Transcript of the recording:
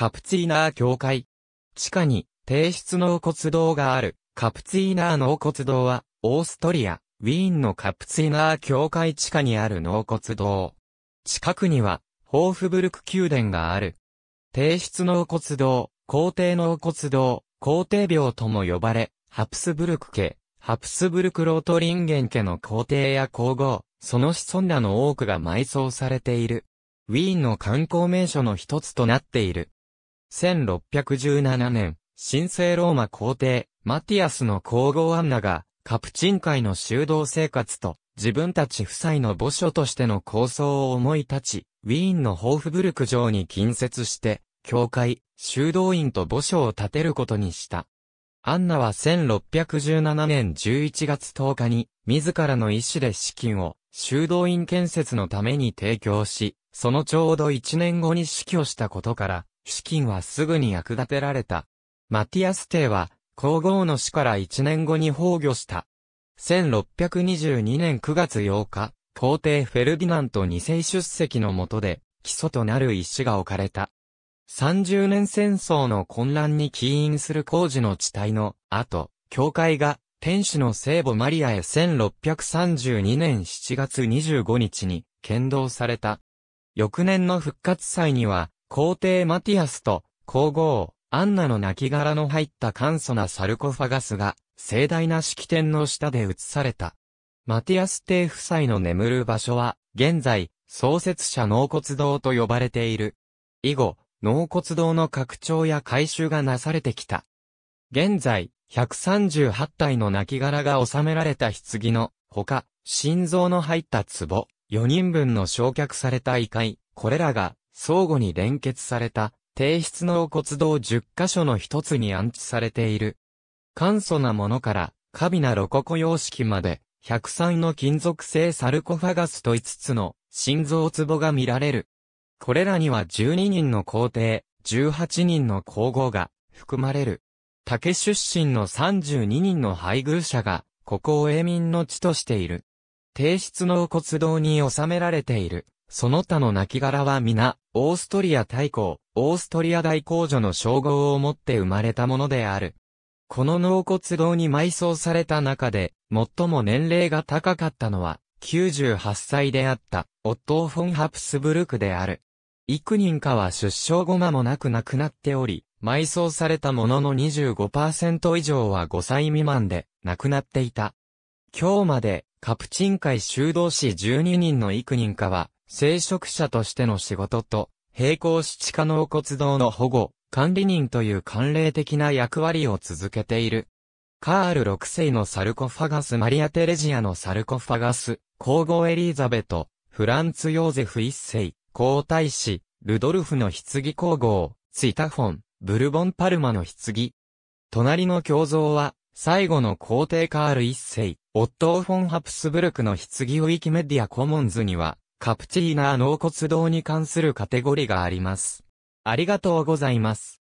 カプチーナー教会。地下に、低出納骨堂がある、カプチーナー納骨堂は、オーストリア、ウィーンのカプチーナー教会地下にある納骨堂。近くには、ホーフブルク宮殿がある。低出納骨堂、皇帝納骨堂、皇帝廟とも呼ばれ、ハプスブルク家、ハプスブルクロートリンゲン家の皇帝や皇后、その子孫らの多くが埋葬されている。ウィーンの観光名所の一つとなっている。1617年、神聖ローマ皇帝、マティアスの皇后アンナが、カプチン会の修道生活と、自分たち夫妻の墓所としての構想を思い立ち、ウィーンのホーフブルク城に近接して、教会、修道院と墓所を建てることにした。アンナは1617年11月10日に、自らの意思で資金を、修道院建設のために提供し、そのちょうど1年後に死去したことから、資金はすぐに役立てられた。マティアス帝は、皇后の死から1年後に崩御した。1622年9月8日、皇帝フェルディナント2世出席の下で、基礎となる石が置かれた。30年戦争の混乱に起因する工事の地帯の後、教会が天使の聖母マリアへ1632年7月25日に剣道された。翌年の復活祭には皇帝マティアスと皇后、アンナの亡骸の入った簡素なサルコファガスが、盛大な式典の下で移された。マティアス帝夫妻の眠る場所は、現在、創設者納骨堂と呼ばれている。以後、納骨堂の拡張や改修がなされてきた。現在、138体の亡骸が収められた棺の、ほか、心臓の入った壺、4人分の焼却された遺骸、これらが相互に連結された、低質の骨道10箇所の一つに安置されている。簡素なものから、カビなロココ様式まで、103の金属製サルコファガスと5つの心臓壺が見られる。これらには12人の皇帝、18人の皇后が含まれる。竹出身の32人の配偶者が、ここを永民の地としている。低室の骨堂に収められている。その他の亡骸は皆、オーストリア大公、オーストリア大公女の称号を持って生まれたものである。この納骨堂に埋葬された中で、最も年齢が高かったのは、98歳であった、オットー・フォン・ハプスブルクである。幾人かは出生後間もなく亡くなっており、埋葬されたものの25%以上は5歳未満で亡くなっていた。今日まで、カプチン会修道士12人の幾人かは、聖職者としての仕事と、並行し地下納骨堂の保護、管理人という慣例的な役割を続けている。カール6世のサルコファガスマリア・テレジアのサルコファガス、皇后エリザベト、フランツ・ヨーゼフ1世、皇太子、ルドルフの棺皇后、ツイタフォン、ブルボン・パルマの棺。隣の胸像は、最後の皇帝カール1世、オットー・フォン・ハプスブルクの棺ウィキメディアコモンズには、カプチーナー納骨堂に関するカテゴリがあります。ありがとうございます。